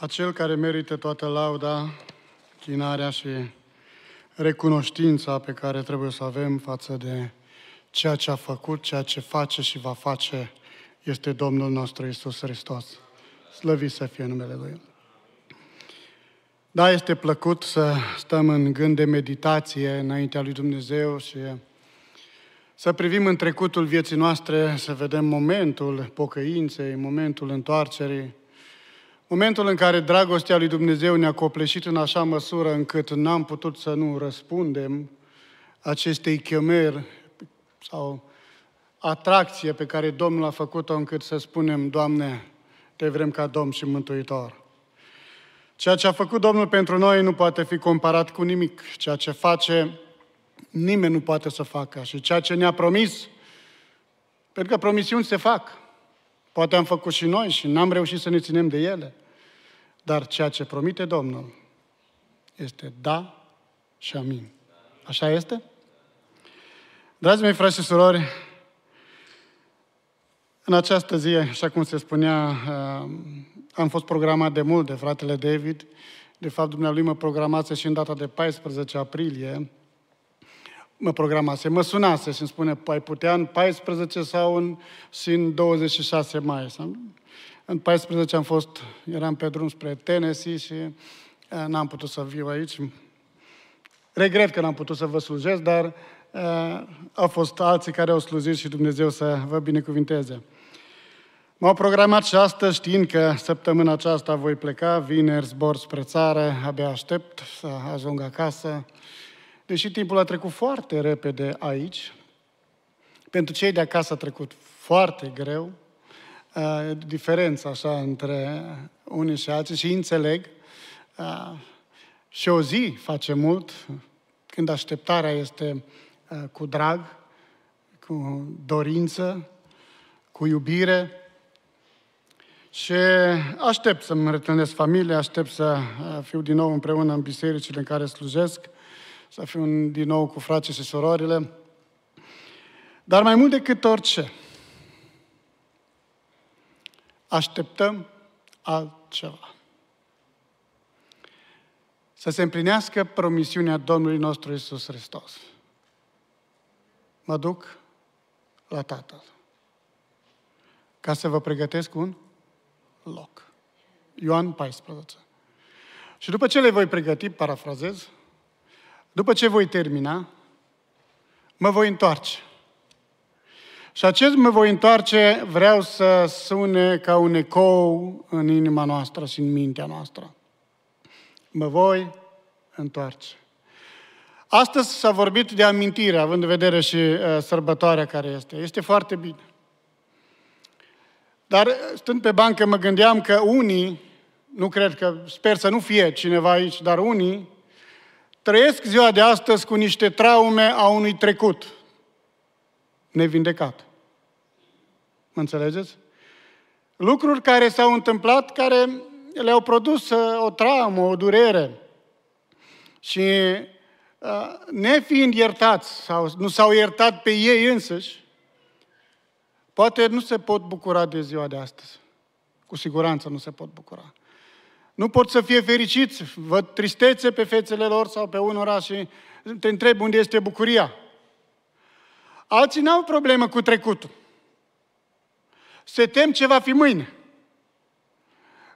acel care merită toată lauda, chinarea și recunoștința pe care trebuie să avem față de ceea ce a făcut, ceea ce face și va face, este Domnul nostru Isus Hristos. Slăvit să fie numele Lui. Da, este plăcut să stăm în gând de meditație înaintea lui Dumnezeu și să privim în trecutul vieții noastre, să vedem momentul pocăinței, momentul întoarcerii, Momentul în care dragostea lui Dumnezeu ne-a copleșit în așa măsură încât n-am putut să nu răspundem acestei chemeri sau atracție pe care Domnul a făcut-o încât să spunem, Doamne, te vrem ca Domn și Mântuitor. Ceea ce a făcut Domnul pentru noi nu poate fi comparat cu nimic. Ceea ce face, nimeni nu poate să facă. Și ceea ce ne-a promis, pentru că promisiuni se fac. Poate am făcut și noi și n-am reușit să ne ținem de ele. Dar ceea ce promite Domnul este da și amin. Așa este? Dragii mei frați și surori, în această zi, așa cum se spunea, uh, am fost programat de mult de fratele David. De fapt, dumnealui mă programase și în data de 14 aprilie. Mă programase, mă sunase și îmi spune, ai păi putea în 14 sau în, și în 26 mai. În 14 am fost, eram pe drum spre Tennessee și eh, n-am putut să viu aici. Regret că n-am putut să vă slujesc, dar uh, au fost alții care au slujit și Dumnezeu să vă binecuvinteze. M-au programat și astăzi știind că săptămâna aceasta voi pleca, vineri zbor spre țară, abia aștept să ajung acasă. Deși timpul a trecut foarte repede aici, pentru cei de acasă a trecut foarte greu, uh, diferența așa între unii și alții și înțeleg. Uh, și o zi face mult, când așteptarea este uh, cu drag, cu dorință, cu iubire. Și aștept să-mi retâlnesc familia, aștept să uh, fiu din nou împreună în bisericile în care slujesc, să fiu din nou cu frații și sororile. Dar mai mult decât orice, așteptăm altceva. Să se împlinească promisiunea Domnului nostru Isus Hristos. Mă duc la Tatăl ca să vă pregătesc un loc. Ioan 14. Și după ce le voi pregăti, parafrazez, după ce voi termina, mă voi întoarce și acest mă voi întoarce, vreau să sune ca un ecou în inima noastră și în mintea noastră. Mă voi întoarce. Astăzi s-a vorbit de amintire, având în vedere și uh, sărbătoarea care este. Este foarte bine. Dar uh, stând pe bancă mă gândeam că unii, nu cred că, sper să nu fie cineva aici, dar unii, trăiesc ziua de astăzi cu niște traume a unui trecut – nevindecat. Mă înțelegeți? Lucruri care s-au întâmplat, care le-au produs uh, o traumă, o durere. Și uh, nefiind iertați sau nu s-au iertat pe ei însăși, poate nu se pot bucura de ziua de astăzi. Cu siguranță nu se pot bucura. Nu pot să fie fericiți, văd tristețe pe fețele lor sau pe unora și te întreb unde este bucuria. Alții n-au problemă cu trecutul. Se tem ce va fi mâine.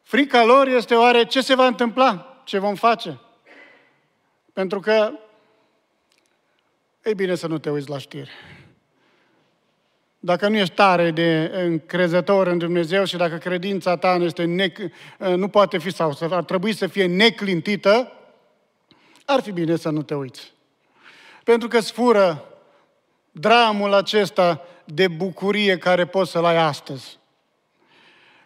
Frica lor este oare ce se va întâmpla, ce vom face. Pentru că e bine să nu te uiți la știri. Dacă nu ești tare de încrezător în Dumnezeu și dacă credința ta nu, este nec, nu poate fi sau ar trebui să fie neclintită, ar fi bine să nu te uiți. Pentru că sfură dramul acesta de bucurie care poți să-l ai astăzi.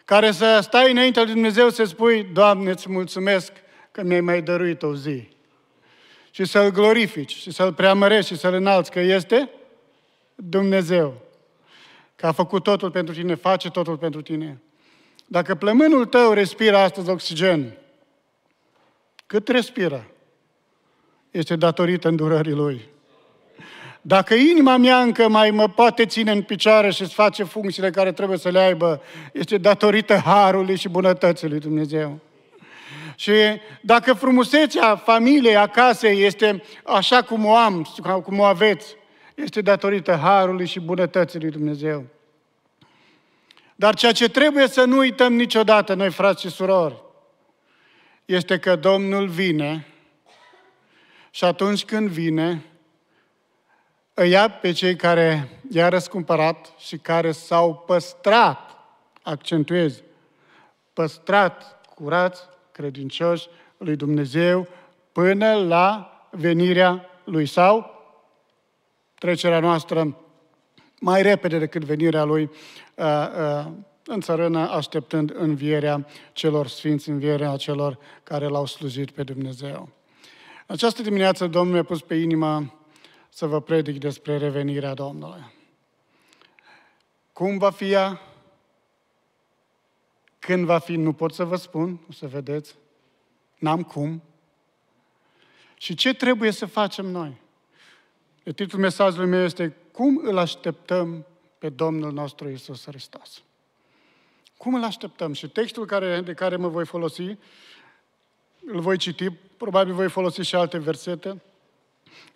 Care să stai înaintea lui Dumnezeu să spui, Doamne, îți mulțumesc că mi-ai mai dăruit o zi. Și să-L glorifici, și să-L preamărești, și să-L înalți, că este Dumnezeu. Că a făcut totul pentru tine, face totul pentru tine. Dacă plămânul tău respiră astăzi oxigen, cât respiră? Este datorită îndurării Lui. Dacă inima mea încă mai mă poate ține în picioare și îți face funcțiile care trebuie să le aibă, este datorită harului și bunătății lui Dumnezeu. Și dacă frumusețea familiei, a casei este așa cum o am, cum o aveți, este datorită harului și bunătății lui Dumnezeu. Dar ceea ce trebuie să nu uităm niciodată, noi frați și surori, este că Domnul vine și atunci când vine, îi ia pe cei care i-a răscumpărat și care s-au păstrat, accentuez, păstrat, curați, credincioși lui Dumnezeu până la venirea lui sau trecerea noastră mai repede decât venirea lui uh, uh, în țărână, așteptând învierea celor sfinți, învierea celor care l-au slujit pe Dumnezeu. Această dimineață Domnul mi-a pus pe inimă să vă predic despre revenirea Domnului. Cum va fi ea? Când va fi? Nu pot să vă spun, o să vedeți. N-am cum. Și ce trebuie să facem noi? De titlul mesajului meu este Cum îl așteptăm pe Domnul nostru Isus Hristos? Cum îl așteptăm? Și textul care, de care mă voi folosi, îl voi citi, probabil voi folosi și alte versete,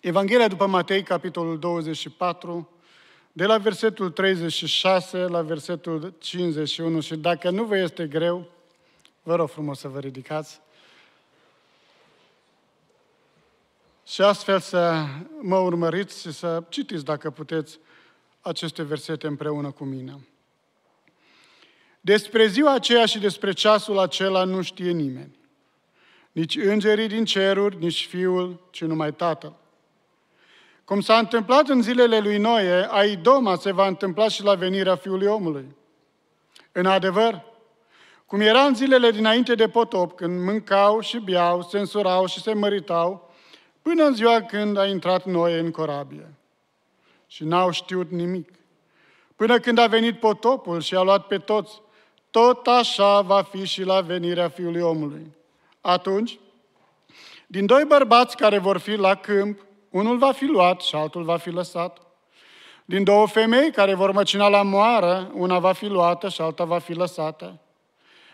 Evanghelia după Matei, capitolul 24, de la versetul 36 la versetul 51 și dacă nu vă este greu, vă rog frumos să vă ridicați. Și astfel să mă urmăriți și să citiți, dacă puteți, aceste versete împreună cu mine. Despre ziua aceea și despre ceasul acela nu știe nimeni. Nici îngerii din ceruri, nici fiul, ci numai tatăl. Cum s-a întâmplat în zilele lui Noe, Aidoma se va întâmpla și la venirea Fiului Omului. În adevăr, cum era în zilele dinainte de potop, când mâncau și biau, se însurau și se măritau, până în ziua când a intrat Noe în corabie. Și n-au știut nimic. Până când a venit potopul și a luat pe toți, tot așa va fi și la venirea Fiului Omului. Atunci, din doi bărbați care vor fi la câmp, unul va fi luat și altul va fi lăsat. Din două femei care vor măcina la moară, una va fi luată și alta va fi lăsată.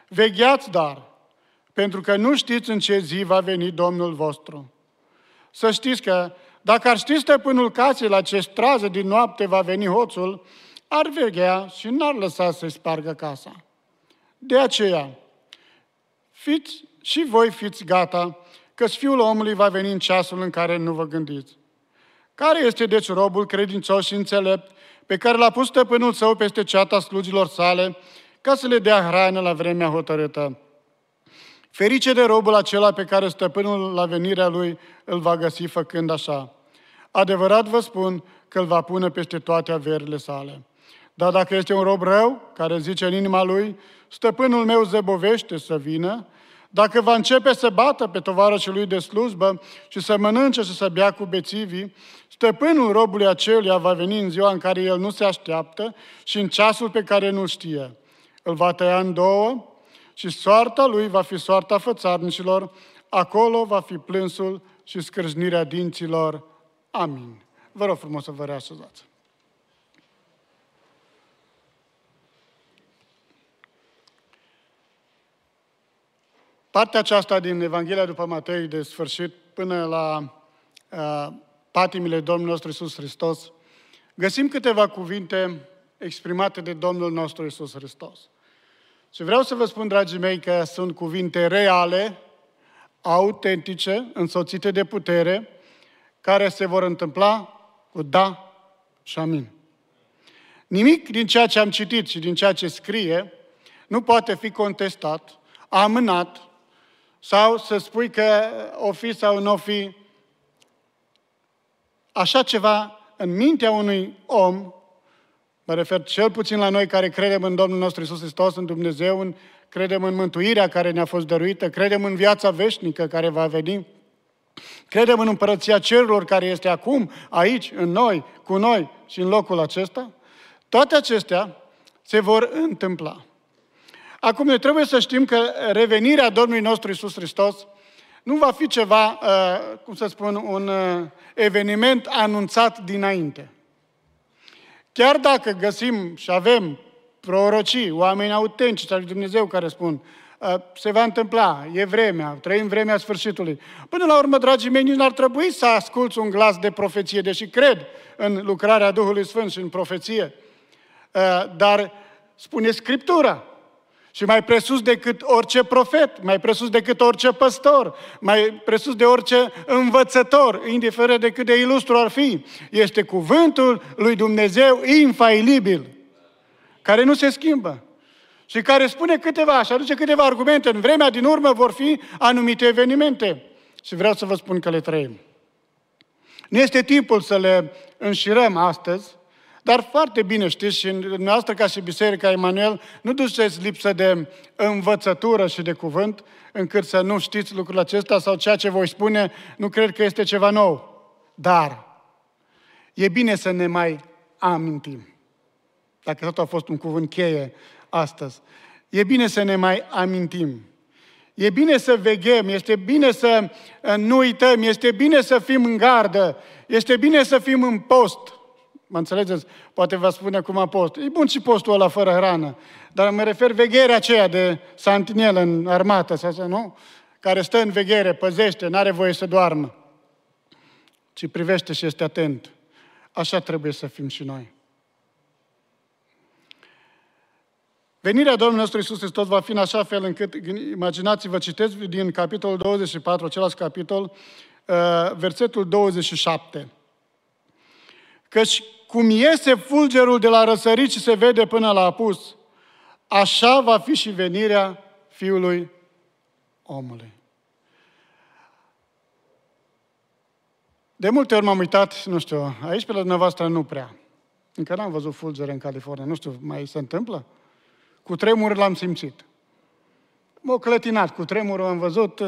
Vegheați, dar, pentru că nu știți în ce zi va veni Domnul vostru. Să știți că, dacă ar ști stăpânul casei la ce strază din noapte va veni hoțul, ar veghea și n-ar lăsa să-i spargă casa. De aceea, fiți și voi fiți gata, Că Fiul omului va veni în ceasul în care nu vă gândiți. Care este deci robul credincios și înțelept pe care l-a pus stăpânul său peste ceata slugilor sale ca să le dea hrană la vremea hotărâtă? Ferice de robul acela pe care stăpânul la venirea lui îl va găsi făcând așa. Adevărat vă spun că îl va pune peste toate averile sale. Dar dacă este un rob rău, care zice în inima lui, stăpânul meu zăbovește să vină dacă va începe să bată pe tovarășul lui de slujbă și să mănânce și să bea cu bețivii, stăpânul robului acelui va veni în ziua în care el nu se așteaptă și în ceasul pe care nu știe. Îl va tăia în două și soarta lui va fi soarta fățarnicilor, acolo va fi plânsul și scârșnirea dinților. Amin. Vă rog frumos să vă reașezați. Partea aceasta din Evanghelia după Matei, de sfârșit, până la uh, patimile Domnului nostru Iisus Hristos, găsim câteva cuvinte exprimate de Domnul nostru Iisus Hristos. Și vreau să vă spun, dragii mei, că sunt cuvinte reale, autentice, însoțite de putere, care se vor întâmpla cu da și amin. Nimic din ceea ce am citit și din ceea ce scrie nu poate fi contestat, amânat sau să spui că o fi sau nu o fi. Așa ceva în mintea unui om, mă refer cel puțin la noi care credem în Domnul nostru Isus Hristos, în Dumnezeu, în, credem în mântuirea care ne-a fost dăruită, credem în viața veșnică care va veni, credem în împărăția cerurilor care este acum, aici, în noi, cu noi și în locul acesta, toate acestea se vor întâmpla. Acum, noi trebuie să știm că revenirea Domnului nostru Isus Hristos nu va fi ceva, uh, cum să spun, un uh, eveniment anunțat dinainte. Chiar dacă găsim și avem prorocii, oameni autentici al lui Dumnezeu care spun uh, se va întâmpla, e vremea, trăim vremea sfârșitului. Până la urmă, dragii mei, nici n-ar trebui să asculți un glas de profeție, deși cred în lucrarea Duhului Sfânt și în profeție. Dar spune Scriptura, și mai presus decât orice profet, mai presus decât orice păstor, mai presus de orice învățător, indiferent de cât de ilustru ar fi, este cuvântul lui Dumnezeu infailibil, care nu se schimbă și care spune câteva și aduce câteva argumente. În vremea din urmă vor fi anumite evenimente și vreau să vă spun că le trăim. Nu este timpul să le înșirăm astăzi, dar foarte bine știți și noastră ca și Biserica Emanuel, nu duceți lipsă de învățătură și de cuvânt, încât să nu știți lucrul acesta sau ceea ce voi spune, nu cred că este ceva nou. Dar e bine să ne mai amintim. Dacă tot a fost un cuvânt cheie astăzi. E bine să ne mai amintim. E bine să veghem, este bine să uh, nu uităm, este bine să fim în gardă, este bine să fim în post. Mă înțelegeți? Poate vă spune acum post. E bun și postul ăla fără hrană, dar mă refer vegherea aceea de santinel în armată, să zic, nu? Care stă în veghere, păzește, n-are voie să doarmă, ci privește și este atent. Așa trebuie să fim și noi. Venirea Domnului nostru Isus Hristos va fi în așa fel încât, imaginați-vă, citesc din capitolul 24, același capitol, uh, versetul 27. Căci cum iese fulgerul de la răsărit și se vede până la apus, așa va fi și venirea Fiului omului. De multe ori m-am uitat, nu știu, aici pe la dumneavoastră nu prea. Încă n-am văzut fulgere în California, nu știu, mai se întâmplă? Cu tremur l-am simțit. M-au clătinat, cu tremurul am văzut,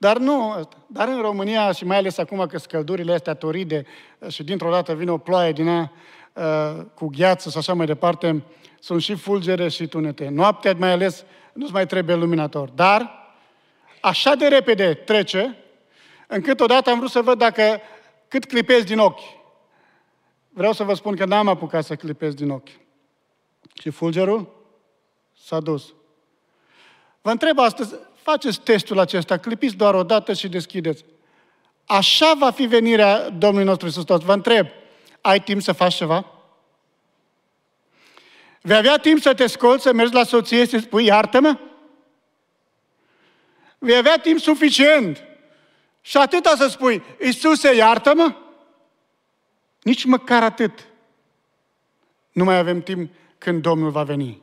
dar nu, dar în România și mai ales acum că scăldurile astea toride uh, și dintr-o dată vine o ploaie din ea uh, cu gheață și așa mai departe, sunt și fulgere și tunete. Noaptea mai ales nu-ți mai trebuie luminator. Dar așa de repede trece, încât odată am vrut să văd dacă cât clipez din ochi. Vreau să vă spun că n-am apucat să clipez din ochi. Și fulgerul s-a dus. Vă întreb astăzi, Faceți testul acesta, clipiți doar o dată și deschideți. Așa va fi venirea Domnului nostru Iisus Hristos. Vă întreb, ai timp să faci ceva? Vei avea timp să te scolți, să mergi la soție și să spui, iartă-mă? Vei avea timp suficient. Și atâta să spui, Iisuse, iartă-mă? Nici măcar atât. Nu mai avem timp când Domnul va veni.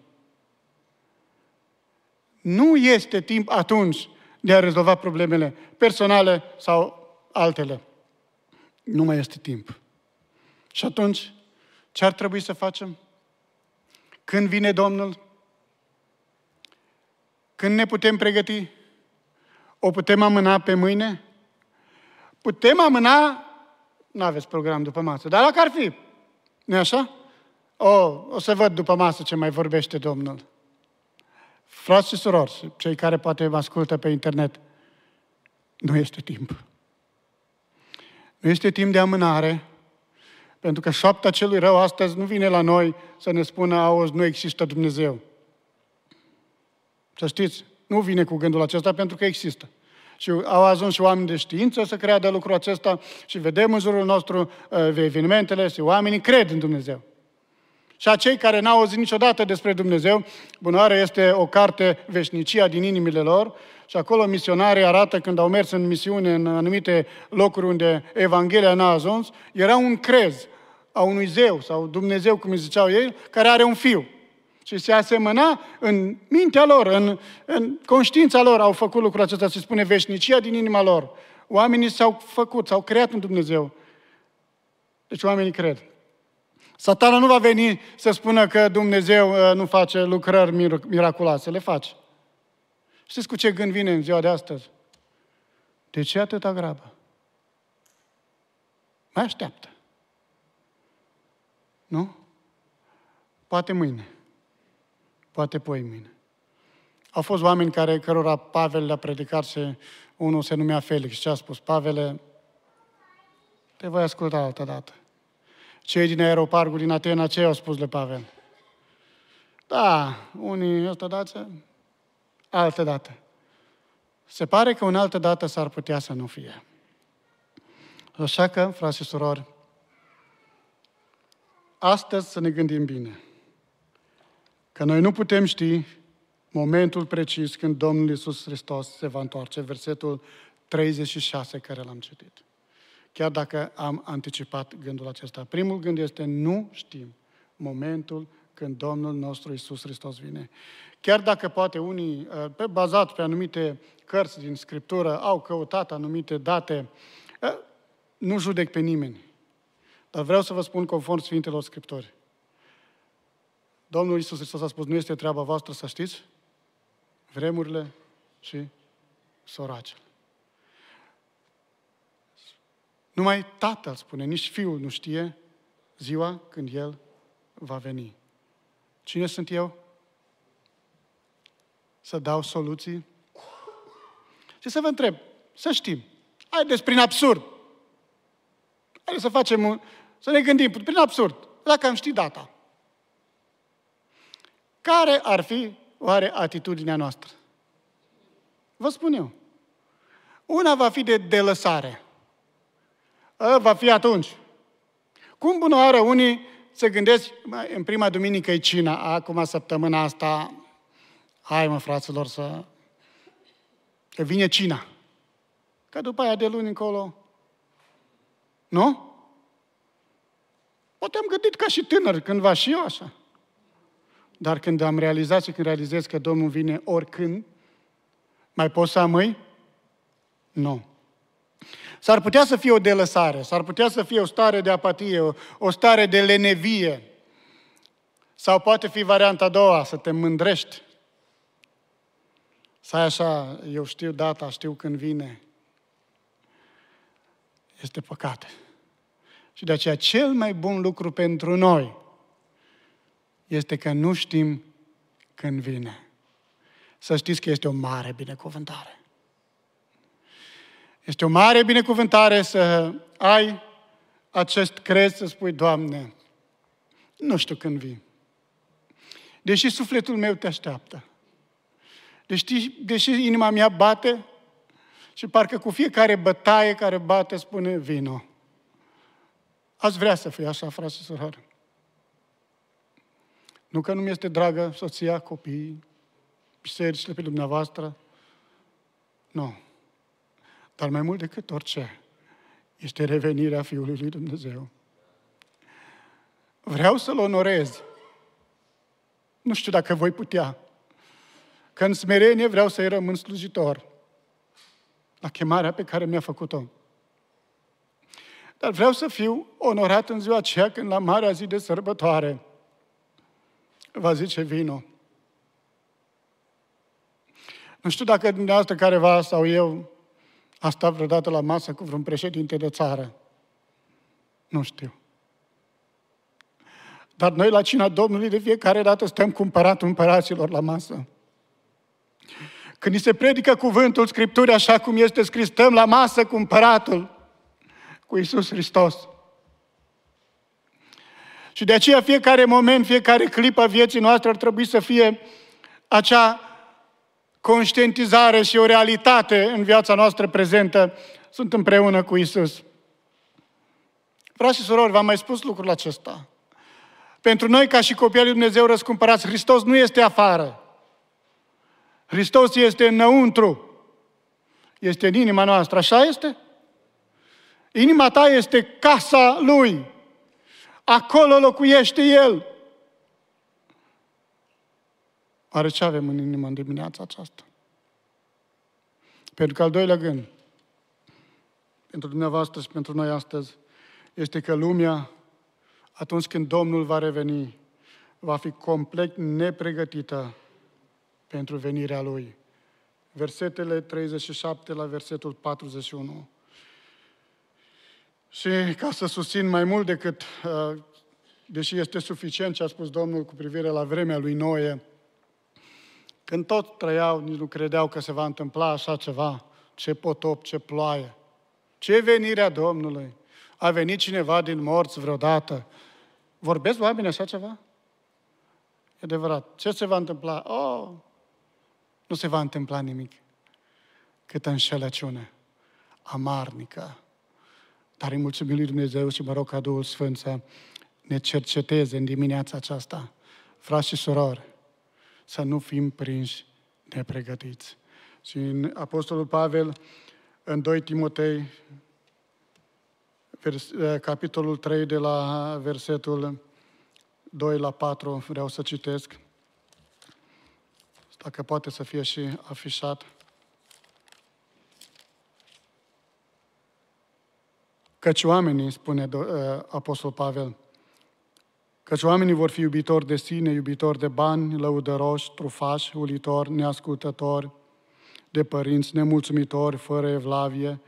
Nu este timp atunci de a rezolva problemele personale sau altele. Nu mai este timp. Și atunci, ce ar trebui să facem? Când vine Domnul? Când ne putem pregăti? O putem amâna pe mâine? Putem amâna, nu aveți program după masă, dar dacă ar fi, nu așa? O, o să văd după masă ce mai vorbește Domnul. Frați și surori, cei care poate vă ascultă pe internet, nu este timp. Nu este timp de amânare, pentru că șapta celui rău astăzi nu vine la noi să ne spună, auzi, nu există Dumnezeu. Să știți, nu vine cu gândul acesta pentru că există. Și au ajuns și oameni de știință să creadă lucrul acesta și vedem în jurul nostru uh, evenimentele și oamenii cred în Dumnezeu. Și a cei care n-au auzit niciodată despre Dumnezeu, bunoare este o carte Veșnicia din inimile lor și acolo misionarii arată când au mers în misiune în anumite locuri unde Evanghelia n-a ajuns, era un crez a unui zeu sau Dumnezeu, cum îi ziceau ei, care are un fiu. Și se asemăna în mintea lor, în, în conștiința lor au făcut lucrul acesta, se spune veșnicia din inima lor. Oamenii s-au făcut, s-au creat în Dumnezeu. Deci oamenii cred. Satana nu va veni să spună că Dumnezeu uh, nu face lucrări miraculoase, le face. Știți cu ce gând vine în ziua de astăzi? De ce atâta grabă? Mai așteaptă. Nu? Poate mâine. Poate poi mâine. Au fost oameni care, cărora Pavel le-a predicat și unul se numea Felix și a spus, Pavele, te voi asculta altă dată cei din aeroparcul din Atena, ce au spus lui Pavel? Da, unii altă dată, altă dată. Se pare că un altă dată s-ar putea să nu fie. Așa că, frate și surori, astăzi să ne gândim bine că noi nu putem ști momentul precis când Domnul Iisus Hristos se va întoarce, versetul 36 care l-am citit chiar dacă am anticipat gândul acesta. Primul gând este nu știm momentul când Domnul nostru Isus Hristos vine. Chiar dacă poate unii, uh, pe bazat pe anumite cărți din Scriptură, au căutat anumite date, uh, nu judec pe nimeni. Dar vreau să vă spun conform Sfintelor Scriptori. Domnul Isus Hristos a spus, nu este treaba voastră să știți vremurile și soracele. Numai tatăl spune, nici fiul nu știe ziua când el va veni. Cine sunt eu? Să dau soluții? Și să vă întreb, să știm. Haideți prin absurd. Haideți să facem un... să ne gândim prin absurd. Dacă am ști data. Care ar fi oare atitudinea noastră? Vă spun eu. Una va fi de delăsare. A, ă, va fi atunci. Cum bună oară unii se gândesc, în prima duminică e cina, acum săptămâna asta, hai mă fraților să... Că vine cina. Că după aia de luni încolo... Nu? Poate am gândit ca și tânăr, cândva și eu așa. Dar când am realizat și când realizez că Domnul vine oricând, mai poți să amâi? Nu. S-ar putea să fie o delăsare, s-ar putea să fie o stare de apatie, o, o stare de lenevie. Sau poate fi varianta a doua, să te mândrești. Să ai așa, eu știu data, știu când vine. Este păcat. Și de aceea cel mai bun lucru pentru noi este că nu știm când vine. Să știți că este o mare binecuvântare. Este o mare binecuvântare să ai acest crez, să spui, Doamne, nu știu când vii. Deși sufletul meu te așteaptă, deși, deși inima mea bate și parcă cu fiecare bătaie care bate spune, vino. Ați vrea să fie așa, frate și surori. Nu că nu mi este dragă soția, copiii, bisericile pe dumneavoastră. Nu. No. Dar mai mult decât orice, este revenirea Fiului lui Dumnezeu. Vreau să-L onorez. Nu știu dacă voi putea. Că în smerenie vreau să-i rămân slujitor la chemarea pe care mi-a făcut-o. Dar vreau să fiu onorat în ziua aceea când la marea zi de sărbătoare va zice vino. Nu știu dacă dumneavoastră va sau eu a stat vreodată la masă cu vreun președinte de țară? Nu știu. Dar noi la cina Domnului de fiecare dată stăm cu împăratul împăraților la masă. Când ni se predică cuvântul Scripturii așa cum este scris, stăm la masă cu împăratul, cu Isus Hristos. Și de aceea fiecare moment, fiecare clipă vieții noastre ar trebui să fie acea conștientizare și o realitate în viața noastră prezentă, sunt împreună cu Isus. Frați și surori, v-am mai spus lucrul acesta. Pentru noi, ca și copii al lui Dumnezeu răscumpărați, Hristos nu este afară. Hristos este înăuntru. Este în inima noastră, așa este? Inima ta este casa Lui. Acolo locuiește El. Oare ce avem în inimă în dimineața aceasta? Pentru că al doilea gând, pentru dumneavoastră și pentru noi astăzi, este că lumea, atunci când Domnul va reveni, va fi complet nepregătită pentru venirea Lui. Versetele 37 la versetul 41. Și ca să susțin mai mult decât, uh, deși este suficient ce a spus Domnul cu privire la vremea lui Noe, când tot trăiau, nici nu credeau că se va întâmpla așa ceva. Ce potop, ce ploaie. Ce venirea Domnului? A venit cineva din morți vreodată. Vorbesc oameni așa ceva? E adevărat. Ce se va întâmpla? Oh, nu se va întâmpla nimic. Câtă înșelăciune amarnică. Dar îi mulțumim lui Dumnezeu și mă rog ca Duhul Sfânt să ne cerceteze în dimineața aceasta. Frați și surori, să nu fim prinși nepregătiți. Și în Apostolul Pavel, în 2 Timotei, vers, eh, capitolul 3, de la versetul 2 la 4, vreau să citesc, dacă poate să fie și afișat. Căci oamenii, spune eh, Apostol Pavel, Căci oamenii vor fi iubitori de sine, iubitori de bani, lăudăroși, trufași, ulitori, neascultători, de părinți, nemulțumitori, fără evlavie,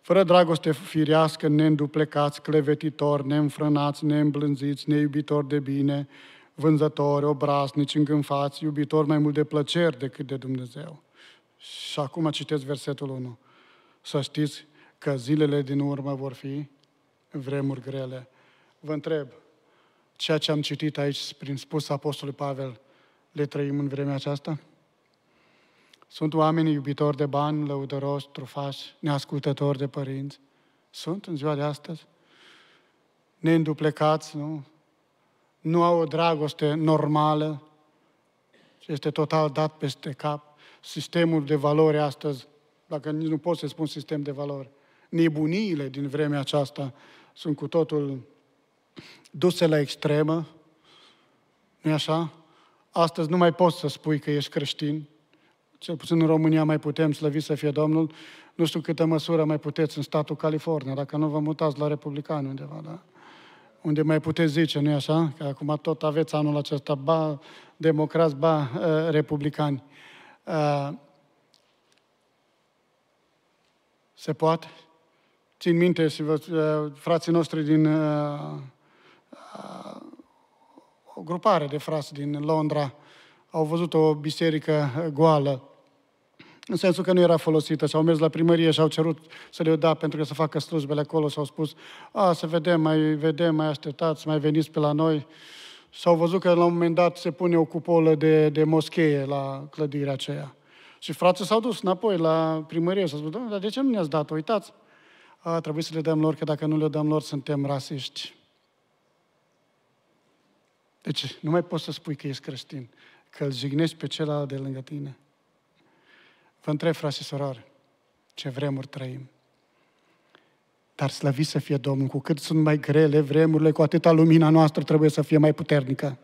fără dragoste firească, neînduplecați, clevetitori, neînfrânați, neîmblânziți, neiubitori de bine, vânzători, obraznici, îngânfați, iubitori mai mult de plăceri decât de Dumnezeu. Și acum citesc versetul 1. Să știți că zilele din urmă vor fi vremuri grele. Vă întreb, ceea ce am citit aici prin spus Apostolului Pavel, le trăim în vremea aceasta? Sunt oameni iubitori de bani, lăudăroși, trufași, neascultători de părinți? Sunt în ziua de astăzi? Neînduplecați, nu? Nu au o dragoste normală, este total dat peste cap. Sistemul de valori astăzi, dacă nici nu pot să spun sistem de valori, nebuniile din vremea aceasta sunt cu totul duse la extremă, nu așa? Astăzi nu mai poți să spui că ești creștin, cel puțin în România mai putem, slăvi să fie Domnul, nu știu câtă măsură mai puteți în statul California, dacă nu vă mutați la republicani undeva, da? Unde mai puteți zice, nu-i așa? Că acum tot aveți anul acesta, ba democrați, ba uh, republicani. Uh, se poate? Țin minte și uh, frații noștri din o grupare de frați din Londra au văzut o biserică goală, în sensul că nu era folosită și au mers la primărie și au cerut să le da pentru că să facă slujbele acolo și au spus a, să vedem, mai vedem, mai așteptați, mai veniți pe la noi. s au văzut că la un moment dat se pune o cupolă de, de moschee la clădirea aceea. Și frații s-au dus înapoi la primărie și au spus, dar de ce nu ne-ați dat? Uitați, a, trebuie să le dăm lor, că dacă nu le dăm lor, suntem rasiști. Deci nu mai poți să spui că ești creștin, că îl jignești pe celălalt de lângă tine. Vă întreb, frate și ce vremuri trăim. Dar slăvit să fie Domnul, cu cât sunt mai grele vremurile, cu atâta lumina noastră trebuie să fie mai puternică.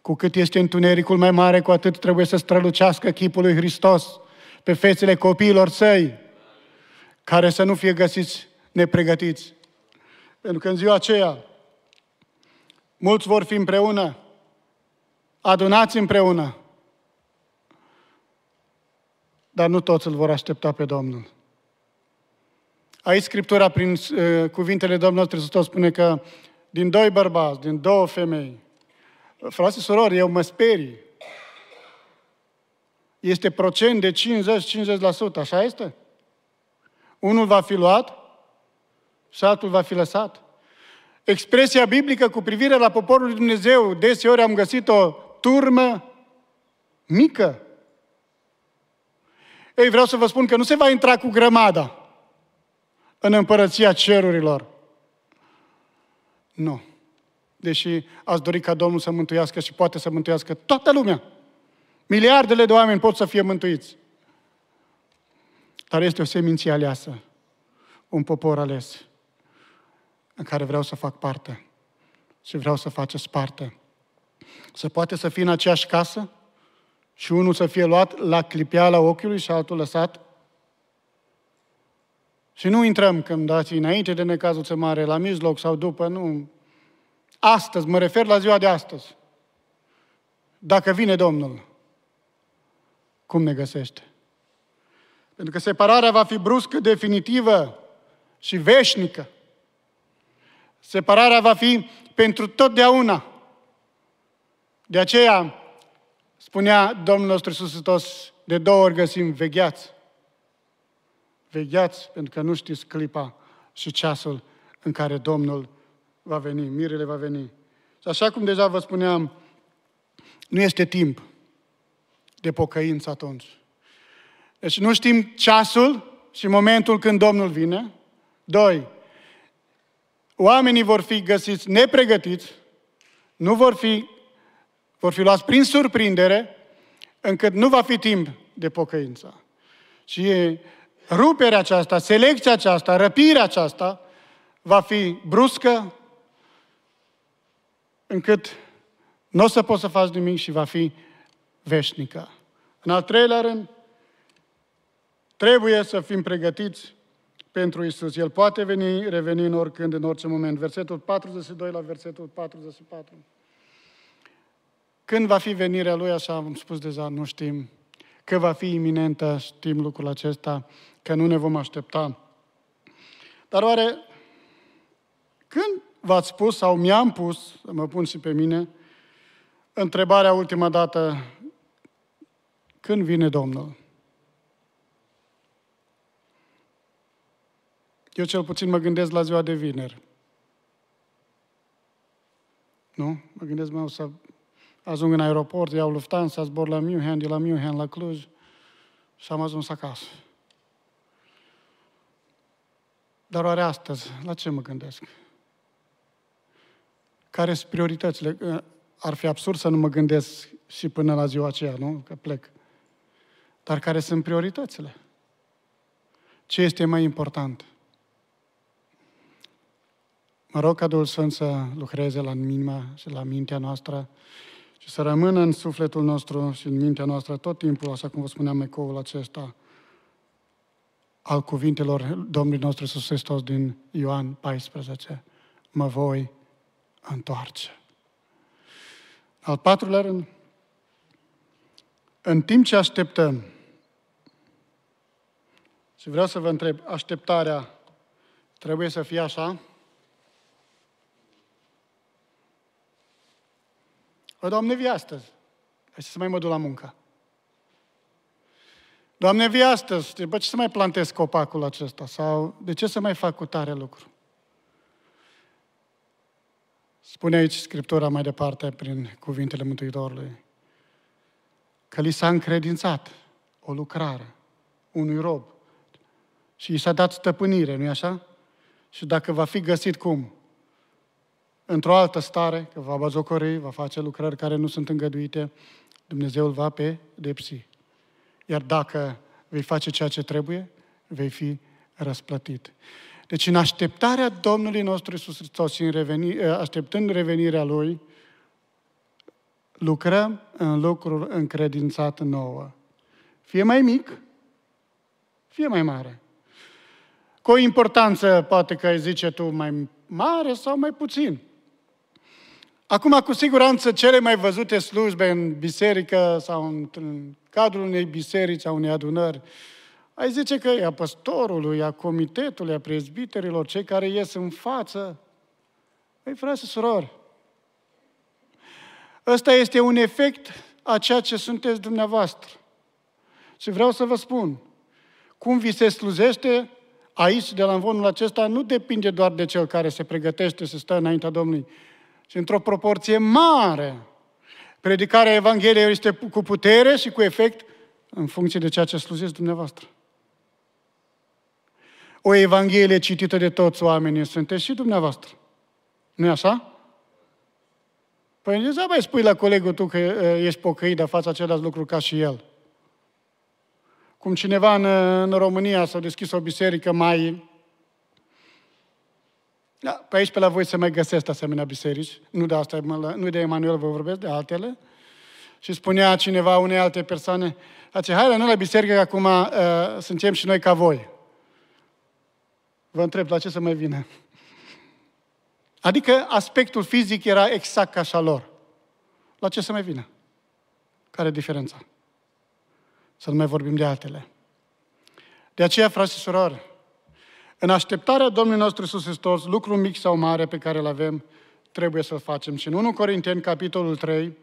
Cu cât este întunericul mai mare, cu atât trebuie să strălucească chipul lui Hristos pe fețele copiilor săi, care să nu fie găsiți nepregătiți. Pentru că în ziua aceea, Mulți vor fi împreună, adunați împreună, dar nu toți îl vor aștepta pe Domnul. Aici Scriptura, prin uh, cuvintele Domnului Hristos, spune că din doi bărbați, din două femei, frate și surori, eu mă sperii. Este procent de 50-50%, așa este? Unul va fi luat și altul va fi lăsat. Expresia biblică cu privire la poporul lui Dumnezeu, deseori am găsit o turmă mică. Ei, vreau să vă spun că nu se va intra cu grămada în împărăția cerurilor. Nu. Deși ați dori ca Domnul să mântuiască și poate să mântuiască toată lumea. Miliardele de oameni pot să fie mântuiți. Dar este o seminție aleasă, un popor ales în care vreau să fac parte și vreau să faceți parte. Se poate să fie în aceeași casă și unul să fie luat la clipeala ochiului și altul lăsat? Și nu intrăm când dați înainte de necazul ce mare, la mijloc sau după, nu. Astăzi, mă refer la ziua de astăzi. Dacă vine Domnul, cum ne găsește? Pentru că separarea va fi bruscă, definitivă și veșnică. Separarea va fi pentru totdeauna. De aceea, spunea Domnul nostru Iisus Hristos, de două ori găsim, vegheați. Vegheați, pentru că nu știți clipa și ceasul în care Domnul va veni, mirele va veni. Și așa cum deja vă spuneam, nu este timp de pocăință atunci. Deci nu știm ceasul și momentul când Domnul vine. Doi, oamenii vor fi găsiți nepregătiți, nu vor fi, vor fi luați prin surprindere, încât nu va fi timp de pocăință. Și ruperea aceasta, selecția aceasta, răpirea aceasta, va fi bruscă, încât nu o să poți să faci nimic și va fi veșnică. În al treilea rând, trebuie să fim pregătiți pentru Isus. El poate veni, reveni în oricând, în orice moment. Versetul 42 la versetul 44. Când va fi venirea Lui, așa am spus deja, nu știm. Că va fi iminentă, știm lucrul acesta, că nu ne vom aștepta. Dar oare când v-ați spus sau mi-am pus, mă pun și pe mine, întrebarea ultima dată, când vine Domnul? Eu cel puțin mă gândesc la ziua de vineri. Nu? Mă gândesc, mă, să ajung în aeroport, iau Lufthansa, zbor la München, de la München la Cluj și am ajuns acasă. Dar oare astăzi, la ce mă gândesc? Care sunt prioritățile? Ar fi absurd să nu mă gândesc și până la ziua aceea, nu? Că plec. Dar care sunt prioritățile? Ce este mai important? Mă rog ca Duhul Sfânt să lucreze la minima, și la mintea noastră și să rămână în sufletul nostru și în mintea noastră tot timpul, așa cum vă spuneam ecoul acesta, al cuvintelor Domnului nostru Iisus Hristos din Ioan 14. Mă voi întoarce. Al patrulea rând, în timp ce așteptăm, și vreau să vă întreb, așteptarea trebuie să fie așa? O Doamne, vii astăzi. Hai să mai mă duc la muncă. Doamne, vii astăzi. Deci, bă, ce să mai plantez copacul acesta? Sau de ce să mai fac cu tare lucru? Spune aici Scriptura mai departe, prin cuvintele Mântuitorului, că li s-a încredințat o lucrare unui rob și i s-a dat stăpânire, nu-i așa? Și dacă va fi găsit cum? într-o altă stare, că va bazocori, va face lucrări care nu sunt îngăduite, Dumnezeu îl va depsi. Iar dacă vei face ceea ce trebuie, vei fi răsplătit. Deci în așteptarea Domnului nostru Iisus Hristos în reveni, eh, așteptând revenirea Lui, lucrăm în lucrul încredințat nouă. Fie mai mic, fie mai mare. Cu o importanță, poate că ai zice tu, mai mare sau mai puțin. Acum, cu siguranță, cele mai văzute slujbe în biserică sau în, în cadrul unei biserici sau unei adunări, ai zice că e a păstorului, a comitetului, a prezbiterilor, cei care ies în față. Ei, frate și surori, ăsta este un efect a ceea ce sunteți dumneavoastră. Și vreau să vă spun, cum vi se sluzește aici, de la învonul acesta, nu depinde doar de cel care se pregătește să stă înaintea Domnului, și într-o proporție mare. Predicarea Evangheliei este cu putere și cu efect în funcție de ceea ce slujiți dumneavoastră. O Evanghelie citită de toți oamenii sunteți și dumneavoastră. nu e așa? Păi nu mai spui la colegul tu că ești pocăit, dar faci același lucru ca și el. Cum cineva în, în România s-a deschis o biserică mai da, pe aici, pe la voi, se mai găsesc asemenea biserici. Nu de asta, nu de Emanuel vă vorbesc, de altele. Și spunea cineva unei alte persoane, zice, hai la noi la biserică, că acum uh, suntem și noi ca voi. Vă întreb, la ce să mai vine? Adică aspectul fizic era exact ca așa lor. La ce să mai vine? Care e diferența? Să nu mai vorbim de altele. De aceea, frate și surori, în așteptarea Domnului nostru Iisus Hristos, lucru mic sau mare pe care îl avem, trebuie să-l facem. Și în 1 Corinteni, capitolul 3,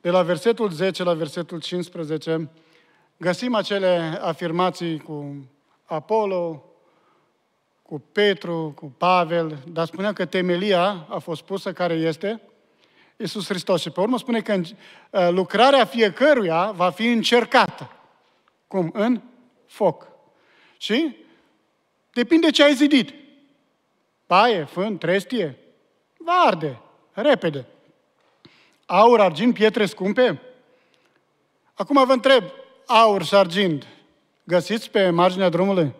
de la versetul 10 la versetul 15, găsim acele afirmații cu Apollo, cu Petru, cu Pavel, dar spunea că temelia a fost pusă care este Iisus Hristos. Și pe urmă spune că ă, lucrarea fiecăruia va fi încercată. Cum? În foc. Și Depinde ce ai zidit. Paie, fân, trestie. Va arde, repede. Aur, argint, pietre scumpe? Acum vă întreb, aur și argint, găsiți pe marginea drumului?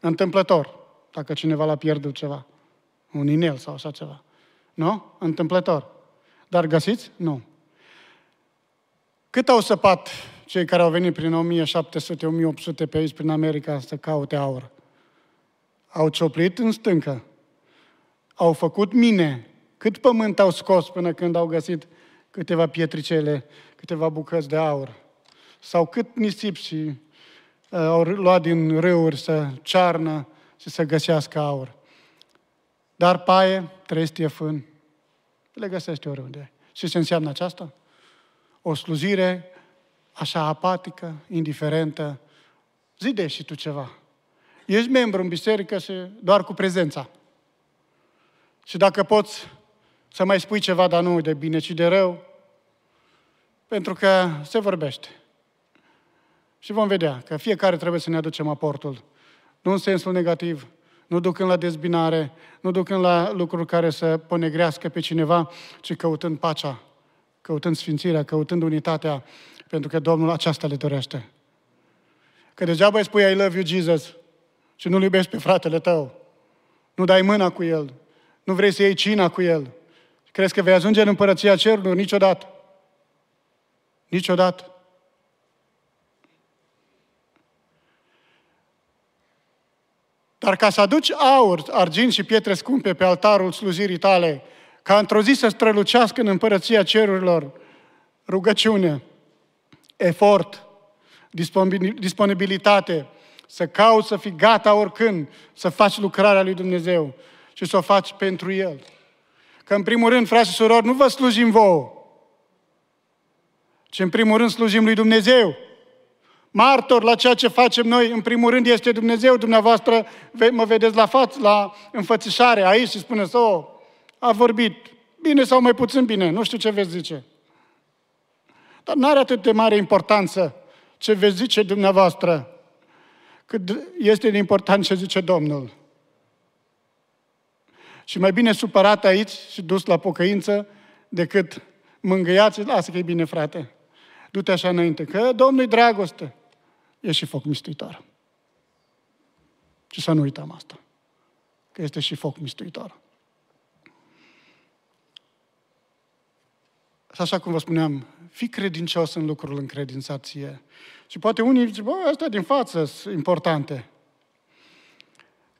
Întâmplător, dacă cineva l-a pierdut ceva. Un inel sau așa ceva. Nu? Întâmplător. Dar găsiți? Nu. Cât au săpat cei care au venit prin 1700-1800 pe aici, prin America, să caute aur? Au cioplit în stâncă. Au făcut mine. Cât pământ au scos până când au găsit câteva pietricele, câteva bucăți de aur. Sau cât nisip și uh, au luat din râuri să cearnă și să găsească aur. Dar paie, trestie, fân, le găsește oriunde. Și ce înseamnă aceasta? O slujire așa apatică, indiferentă. Zidești și tu ceva ești membru în biserică și doar cu prezența. Și dacă poți să mai spui ceva, dar nu de bine, ci de rău, pentru că se vorbește. Și vom vedea că fiecare trebuie să ne aducem aportul. Nu în sensul negativ, nu ducând la dezbinare, nu ducând la lucruri care să ponegrească pe cineva, ci căutând pacea, căutând sfințirea, căutând unitatea, pentru că Domnul aceasta le dorește. Că degeaba îi spui I love you Jesus și nu-l iubești pe fratele tău, nu dai mâna cu el, nu vrei să iei cina cu el, crezi că vei ajunge în împărăția cerului? Niciodată. Niciodată. Dar ca să aduci aur, argint și pietre scumpe pe altarul slujirii tale, ca într-o zi să strălucească în împărăția cerurilor, rugăciune, efort, disponibilitate, să cauți să fii gata oricând, să faci lucrarea lui Dumnezeu și să o faci pentru El. Că în primul rând, frate și surori, nu vă slujim vouă, ci în primul rând slujim lui Dumnezeu. Martor la ceea ce facem noi, în primul rând, este Dumnezeu. Dumneavoastră mă vedeți la față, la înfățișare aici și spuneți, o, a vorbit bine sau mai puțin bine, nu știu ce veți zice. Dar nu are atât de mare importanță ce veți zice dumneavoastră, cât este de important ce zice Domnul. Și mai bine supărat aici și dus la pocăință decât mângâiat și lasă că e bine, frate. Du-te așa înainte, că Domnul e dragoste. E și foc mistuitor. Și să nu uităm asta. Că este și foc mistuitor. așa cum vă spuneam, Fii credincios în lucrul încredințat ție. Și poate unii zic, bă, astea din față sunt importante.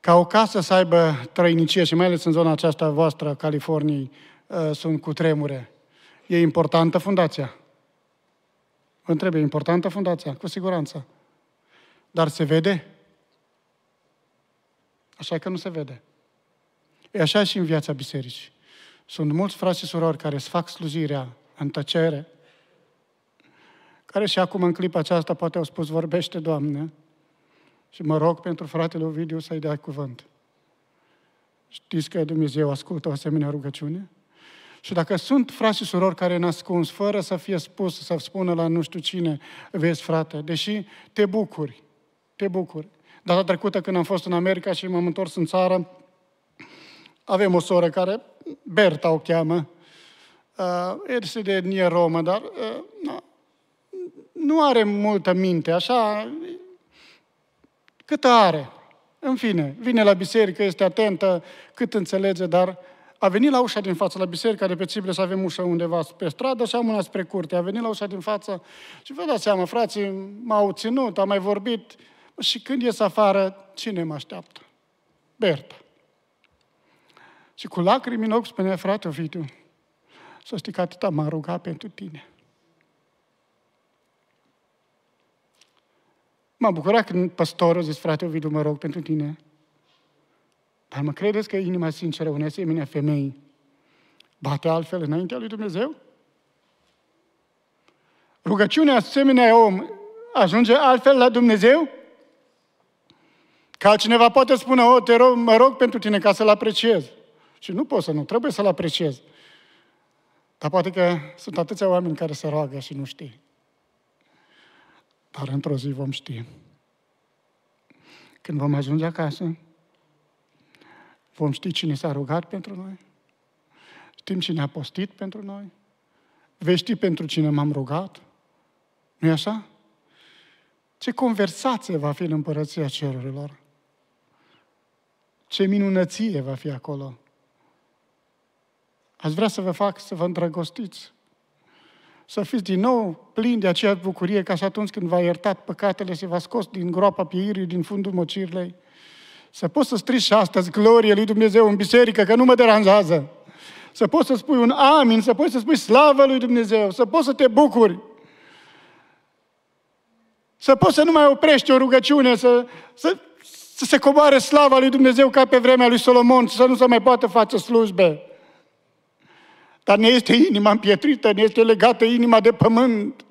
Ca o casă să aibă trăinicie și mai ales în zona aceasta voastră, Californiei, ă, sunt cu tremure. E importantă fundația. Vă întreb, e importantă fundația? Cu siguranță. Dar se vede? Așa că nu se vede. E așa și în viața bisericii. Sunt mulți frați și surori care îți fac slujirea în tăcere, care și acum în clipa aceasta poate au spus, vorbește, Doamne, și mă rog pentru fratele Ovidiu să-i dea cuvânt. Știți că Dumnezeu ascultă o asemenea rugăciune? Și dacă sunt frați și surori care nascuns, fără să fie spus, să spună la nu știu cine, vezi frate, deși te bucuri, te bucuri. Data trecută când am fost în America și m-am întors în țară, avem o soră care, Berta o cheamă, uh, este de etnie romă, dar uh, nu are multă minte, așa, cât are. În fine, vine la biserică, este atentă, cât înțelege, dar a venit la ușa din față, la biserică de pe Țibre, să avem ușa undeva pe stradă și am una spre curte. A venit la ușa din față și vă dați seama, frații, m-au ținut, am mai vorbit și când ies afară, cine mă așteaptă? Berta. Și cu lacrimi în ochi spunea, frate Ovidiu, să știi că atâta m-a rugat pentru tine. M-am bucurat când pastorul a zis, frate, Ovidiu, mă rog pentru tine. Dar mă credeți că inima sinceră unei asemenea femei bate altfel înaintea lui Dumnezeu? Rugăciunea asemenea om ajunge altfel la Dumnezeu? Ca cineva poate spune, o, te rog, mă rog pentru tine ca să-l apreciez. Și nu pot să nu, trebuie să-l apreciez. Dar poate că sunt atâția oameni care se roagă și nu știi. Dar într-o zi vom ști. Când vom ajunge acasă, vom ști cine s-a rugat pentru noi, știm cine a postit pentru noi, vei ști pentru cine m-am rugat. nu e așa? Ce conversație va fi în împărăția cerurilor? Ce minunăție va fi acolo? Aș vrea să vă fac să vă îndrăgostiți să fiți din nou plini de aceea bucurie ca și atunci când v-a iertat păcatele, v-a scos din groapa pieirii, din fundul mocirlei. Să poți să strici și astăzi glorie lui Dumnezeu în biserică, că nu mă deranjează. Să poți să spui un amin, să poți să spui slavă lui Dumnezeu, să poți să te bucuri. Să poți să nu mai oprești o rugăciune, să, să, să se coboare slava lui Dumnezeu ca pe vremea lui Solomon, să nu se mai poată face slujbe. Dar ne este inima împietrită, ne este legată inima de pământ.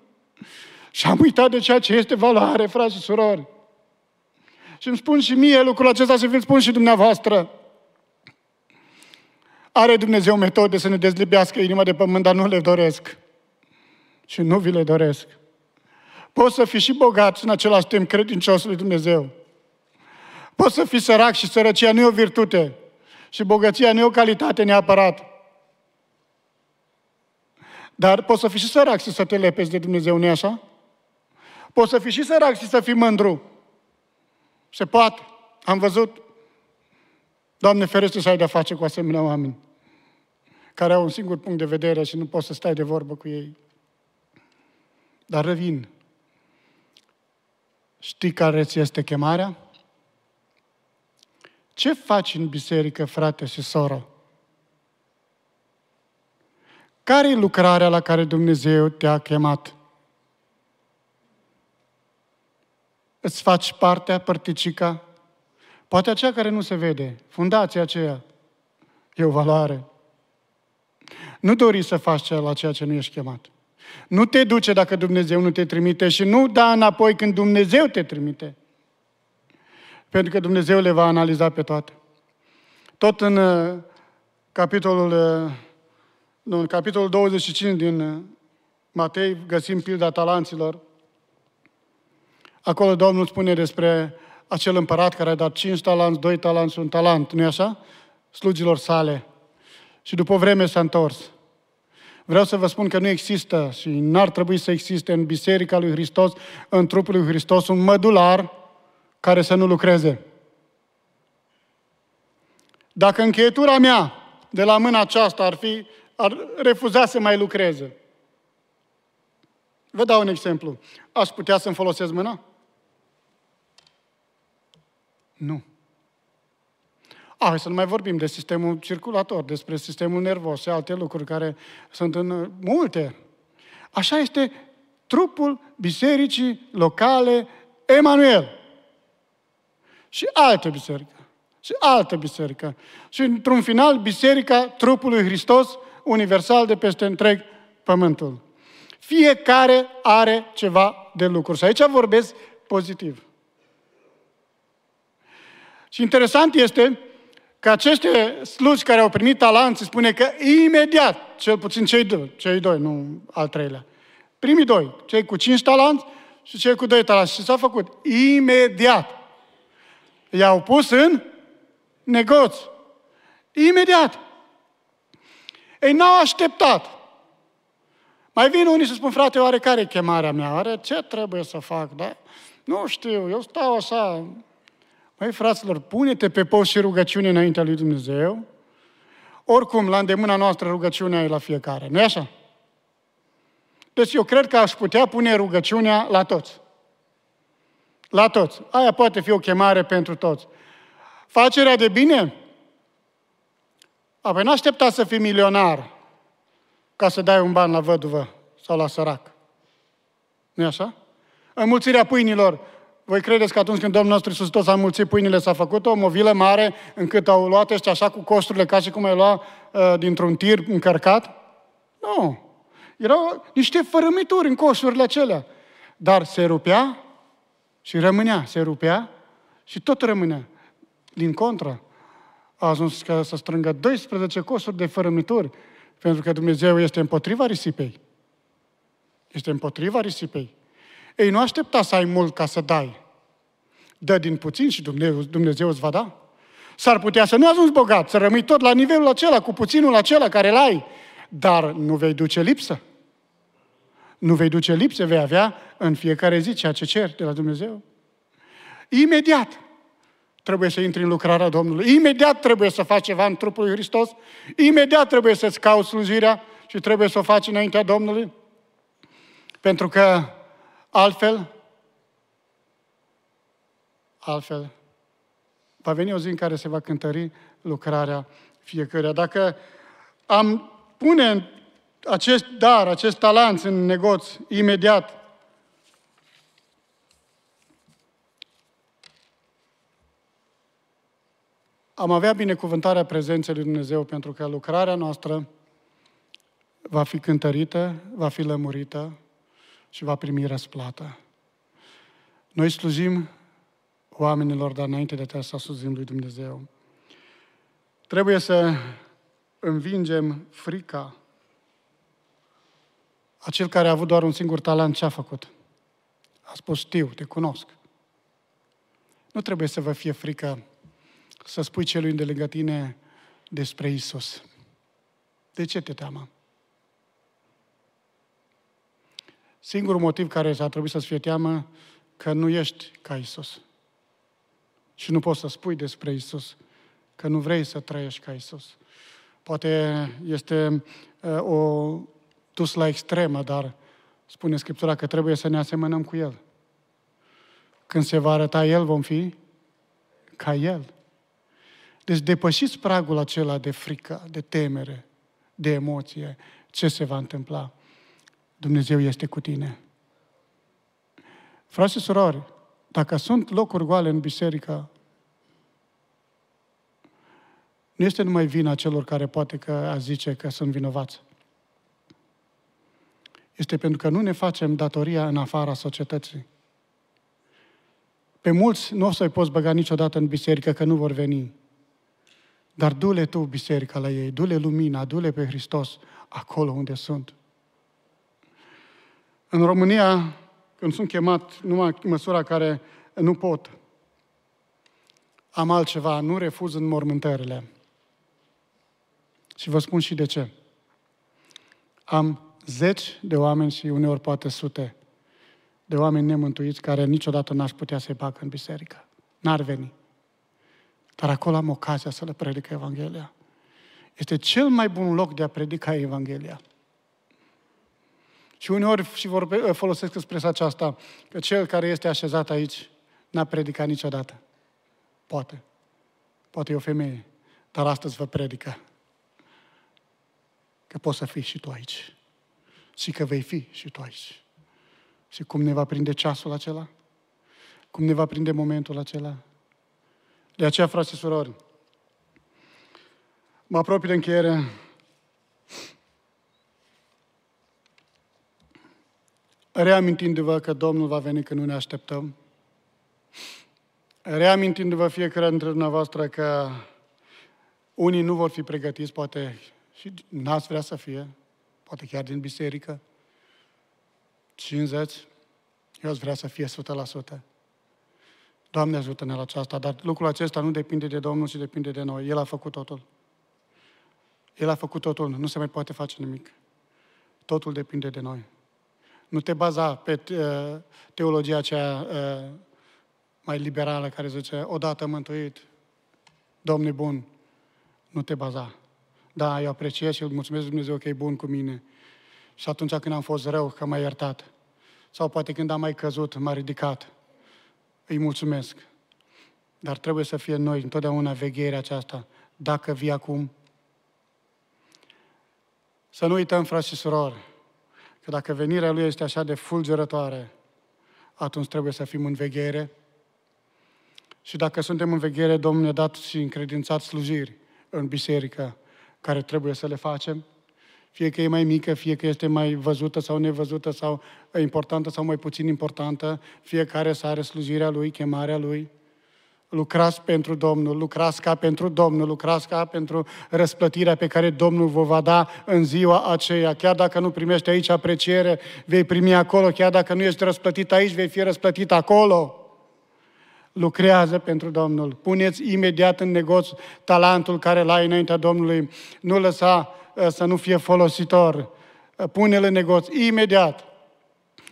Și am uitat de ceea ce este valoare, frați și surori. Și îmi spun și mie lucrul acesta și vi-l spun și dumneavoastră. Are Dumnezeu metode să ne dezlibească inima de pământ, dar nu le doresc. Și nu vi le doresc. Poți să fii și bogat și în același timp credincios lui Dumnezeu. Poți să fii sărac și sărăcia nu e o virtute. Și bogăția nu e o calitate neapărat. Dar poți să fii și sărac și să te lepezi de Dumnezeu, nu așa? Poți să fii și sărac și să fii mândru. Se poate. Am văzut. Doamne ferește să ai de-a face cu asemenea oameni care au un singur punct de vedere și nu poți să stai de vorbă cu ei. Dar revin. Știi care ți este chemarea? Ce faci în biserică, frate și soră? Care e lucrarea la care Dumnezeu te-a chemat? Îți faci partea, părticica? Poate aceea care nu se vede, fundația aceea, e o valoare. Nu dori să faci la ceea ce nu ești chemat. Nu te duce dacă Dumnezeu nu te trimite și nu da înapoi când Dumnezeu te trimite. Pentru că Dumnezeu le va analiza pe toate. Tot în uh, capitolul uh, în capitolul 25 din uh, Matei găsim pilda talanților. Acolo Domnul spune despre acel împărat care a dat 5 talanți, 2 talanți, un talent, nu-i așa? Slugilor sale. Și după vreme s-a întors. Vreau să vă spun că nu există și n-ar trebui să existe în Biserica lui Hristos, în trupul lui Hristos, un mădular care să nu lucreze. Dacă încheietura mea de la mâna aceasta ar fi ar refuza să mai lucreze. Vă dau un exemplu. Aș putea să-mi folosesc mâna? Nu. A, ah, să nu mai vorbim de sistemul circulator, despre sistemul nervos și alte lucruri care sunt în multe. Așa este trupul bisericii locale Emanuel. Și altă biserică. Și altă biserică. Și într-un final, biserica trupului Hristos universal de peste întreg pământul. Fiecare are ceva de lucru. Și aici vorbesc pozitiv. Și interesant este că aceste slugi care au primit talent, se spune că imediat, cel puțin cei doi, cei doi, nu al treilea, primii doi, cei cu cinci talanți și cei cu doi talanți. Și s-a făcut imediat. I-au pus în negoț. Imediat. Ei n-au așteptat. Mai vin unii să spun, frate, oare care e chemarea mea? Oare ce trebuie să fac, da? Nu știu, eu stau așa. Măi, fraților, pune-te pe post și rugăciune înaintea lui Dumnezeu. Oricum, la îndemâna noastră rugăciunea e la fiecare, nu-i așa? Deci eu cred că aș putea pune rugăciunea la toți. La toți. Aia poate fi o chemare pentru toți. Facerea de bine Apoi nu aștepta să fii milionar ca să dai un ban la văduvă sau la sărac. nu e așa? Înmulțirea pâinilor. Voi credeți că atunci când Domnul nostru Iisus s a mulțit pâinile, s-a făcut o movilă mare încât au luat ăștia așa cu costurile, ca și cum ai lua uh, dintr-un tir încărcat? Nu. Erau niște fărâmituri în coșurile acelea. Dar se rupea și rămânea, se rupea și tot rămânea. Din contră, a ajuns ca să strângă 12 cosuri de fărâmituri, pentru că Dumnezeu este împotriva risipei. Este împotriva risipei. Ei, nu aștepta să ai mult ca să dai. Dă din puțin și Dumnezeu, Dumnezeu îți va da. S-ar putea să nu ajungi bogat, să rămâi tot la nivelul acela, cu puținul acela care l-ai, dar nu vei duce lipsă. Nu vei duce lipsă, vei avea în fiecare zi ceea ce ceri de la Dumnezeu. Imediat, trebuie să intri în lucrarea Domnului. Imediat trebuie să faci ceva în trupul lui Hristos, imediat trebuie să-ți cauți slujirea și trebuie să o faci înaintea Domnului. Pentru că altfel, altfel, va veni o zi în care se va cântări lucrarea fiecăruia. Dacă am pune acest dar, acest talent în negoț imediat, am avea binecuvântarea prezenței lui Dumnezeu pentru că lucrarea noastră va fi cântărită, va fi lămurită și va primi răsplată. Noi slujim oamenilor, dar înainte de să slujim lui Dumnezeu. Trebuie să învingem frica. Acel care a avut doar un singur talent, ce a făcut? A spus, știu, te cunosc. Nu trebuie să vă fie frică să spui celui de lângă tine despre Isus? De ce te teamă? Singurul motiv care a trebuit să-ți fie teamă, că nu ești ca Isus. Și nu poți să spui despre Isus, că nu vrei să trăiești ca Isus. Poate este uh, o dus la extremă, dar spune Scriptura că trebuie să ne asemănăm cu El. Când se va arăta El, vom fi ca El. Deci depășiți pragul acela de frică, de temere, de emoție. Ce se va întâmpla? Dumnezeu este cu tine. Frați și surori, dacă sunt locuri goale în biserică, nu este numai vina celor care poate că a zice că sunt vinovați. Este pentru că nu ne facem datoria în afara societății. Pe mulți nu o să-i poți băga niciodată în biserică că nu vor veni. Dar du-le tu, biserica, la ei, du-le lumina, du-le pe Hristos, acolo unde sunt. În România, când sunt chemat, numai în măsura care nu pot, am altceva, nu refuz în mormântările. Și vă spun și de ce. Am zeci de oameni și uneori poate sute de oameni nemântuiți care niciodată n-aș putea să-i bag în biserică. N-ar veni. Dar acolo am ocazia să le predic Evanghelia. Este cel mai bun loc de a predica Evanghelia. Și uneori și vorbe, folosesc expresia aceasta, că cel care este așezat aici n-a predicat niciodată. Poate. Poate e o femeie. Dar astăzi vă predică că poți să fii și tu aici. Și că vei fi și tu aici. Și cum ne va prinde ceasul acela? Cum ne va prinde momentul acela? De aceea, frate și surori, mă apropii de încheiere. Reamintindu-vă că Domnul va veni când nu ne așteptăm. Reamintindu-vă fiecare dintre dumneavoastră că unii nu vor fi pregătiți, poate și n-ați vrea să fie, poate chiar din biserică, 50, eu aș vrea să fie 100%. Doamne ajută-ne la aceasta, dar lucrul acesta nu depinde de Domnul, ci depinde de noi. El a făcut totul. El a făcut totul, nu se mai poate face nimic. Totul depinde de noi. Nu te baza pe uh, teologia aceea uh, mai liberală care zice, odată mântuit, Domnul bun, nu te baza. Da, eu apreciez și îl mulțumesc Dumnezeu că e bun cu mine. Și atunci când am fost rău, că m-a iertat. Sau poate când am mai căzut, m-a ridicat îi mulțumesc. Dar trebuie să fie noi întotdeauna vegherea aceasta. Dacă vii acum, să nu uităm, frați și surori, că dacă venirea Lui este așa de fulgerătoare, atunci trebuie să fim în veghere. Și dacă suntem în veghere, Domnul ne-a dat și încredințat slujiri în biserică, care trebuie să le facem fie că e mai mică, fie că este mai văzută sau nevăzută, sau importantă sau mai puțin importantă, fiecare să are slujirea lui, chemarea lui. Lucrați pentru Domnul, lucrați ca pentru Domnul, lucrați ca pentru răsplătirea pe care Domnul vă va da în ziua aceea. Chiar dacă nu primești aici apreciere, vei primi acolo. Chiar dacă nu ești răsplătit aici, vei fi răsplătit acolo. Lucrează pentru Domnul. Puneți imediat în negoț talentul care l-ai înaintea Domnului. Nu lăsa Eh, să nu fie folositor. Eh, pune-l în negoț imediat.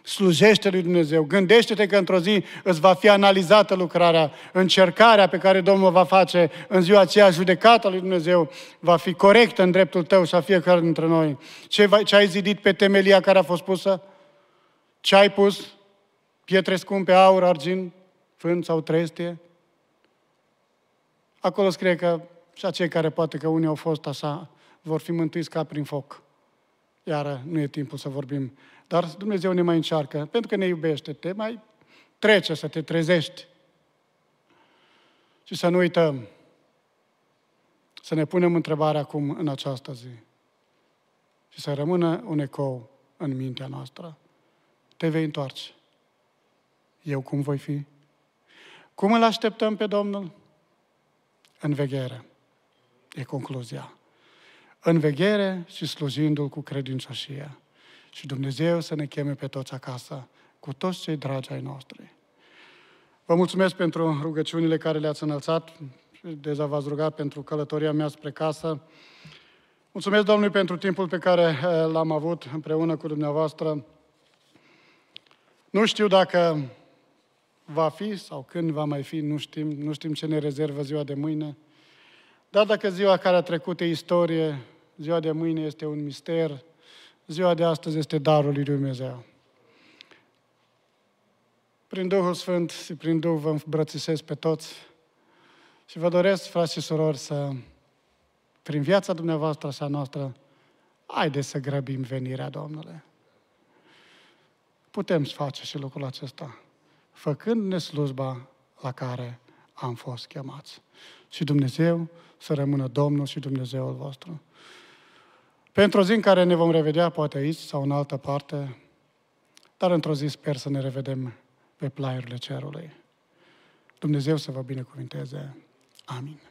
Slujește lui Dumnezeu. Gândește-te că într-o zi îți va fi analizată lucrarea, încercarea pe care Domnul va face în ziua aceea, judecata lui Dumnezeu va fi corectă în dreptul tău și a fiecare dintre noi. Ce, va, ce ai zidit pe temelia care a fost pusă? Ce ai pus? Pietre scumpe, aur, argint, fân sau trestie? Acolo scrie că și acei care poate că unii au fost așa, vor fi mântuiți ca prin foc. Iară, nu e timpul să vorbim. Dar Dumnezeu ne mai încearcă, pentru că ne iubește, te mai trece să te trezești. Și să nu uităm, să ne punem întrebarea acum în această zi. Și să rămână un ecou în mintea noastră. Te vei întoarce. Eu cum voi fi? Cum îl așteptăm pe Domnul? În veghere. E concluzia în veghere și slujindu-L cu credincioșie. Și Dumnezeu să ne cheme pe toți acasă, cu toți cei dragi ai noștri. Vă mulțumesc pentru rugăciunile care le-ați înălțat, deja v-ați rugat pentru călătoria mea spre casă. Mulțumesc Domnului pentru timpul pe care eh, l-am avut împreună cu dumneavoastră. Nu știu dacă va fi sau când va mai fi, nu știm, nu știm ce ne rezervă ziua de mâine. Dar dacă ziua care a trecut e istorie, ziua de mâine este un mister, ziua de astăzi este darul lui Dumnezeu. Prin Duhul Sfânt și prin Duh vă îmbrățisez pe toți și vă doresc, frați și surori, să, prin viața dumneavoastră și a noastră, haideți să grăbim venirea Domnului. Putem să face și lucrul acesta, făcând-ne slujba la care am fost chemați. Și Dumnezeu să rămână Domnul și Dumnezeul vostru. Pentru o zi în care ne vom revedea, poate aici sau în altă parte, dar într-o zi sper să ne revedem pe plaiurile cerului. Dumnezeu să vă binecuvinteze. Amin.